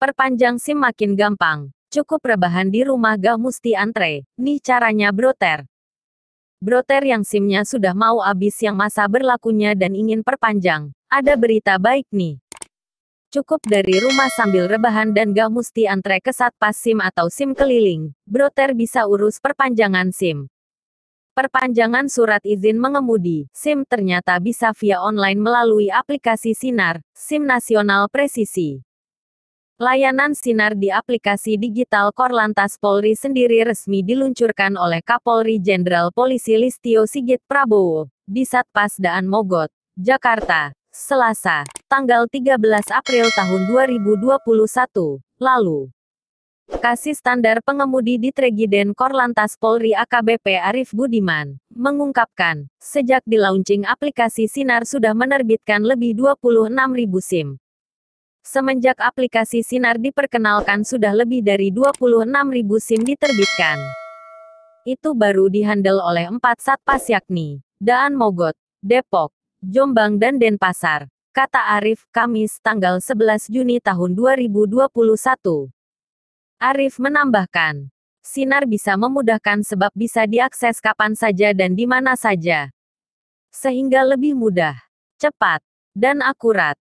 Perpanjang SIM makin gampang. Cukup rebahan di rumah gak mesti antre. Nih caranya broter. Broter yang SIM-nya sudah mau habis yang masa berlakunya dan ingin perpanjang. Ada berita baik nih. Cukup dari rumah sambil rebahan dan gak mesti antre ke satpas SIM atau SIM keliling, Broter bisa urus perpanjangan SIM. Perpanjangan surat izin mengemudi, SIM ternyata bisa via online melalui aplikasi Sinar, SIM Nasional Presisi. Layanan sinar di aplikasi digital Korlantas Polri sendiri resmi diluncurkan oleh Kapolri Jenderal Polisi Listio Sigit Prabowo di Satpas Daan Mogot, Jakarta, Selasa, tanggal 13 April tahun 2021 lalu. Kasih standar pengemudi di Tregiden Korlantas Polri AKBP Arif Budiman mengungkapkan, sejak di launching aplikasi Sinar sudah menerbitkan lebih 26.000 SIM Semenjak aplikasi Sinar diperkenalkan sudah lebih dari 26.000 SIM diterbitkan. Itu baru dihandle oleh empat satpas yakni Daan Mogot, Depok, Jombang dan Denpasar, kata Arif Kamis tanggal 11 Juni tahun 2021. Arif menambahkan, Sinar bisa memudahkan sebab bisa diakses kapan saja dan di mana saja. Sehingga lebih mudah, cepat, dan akurat.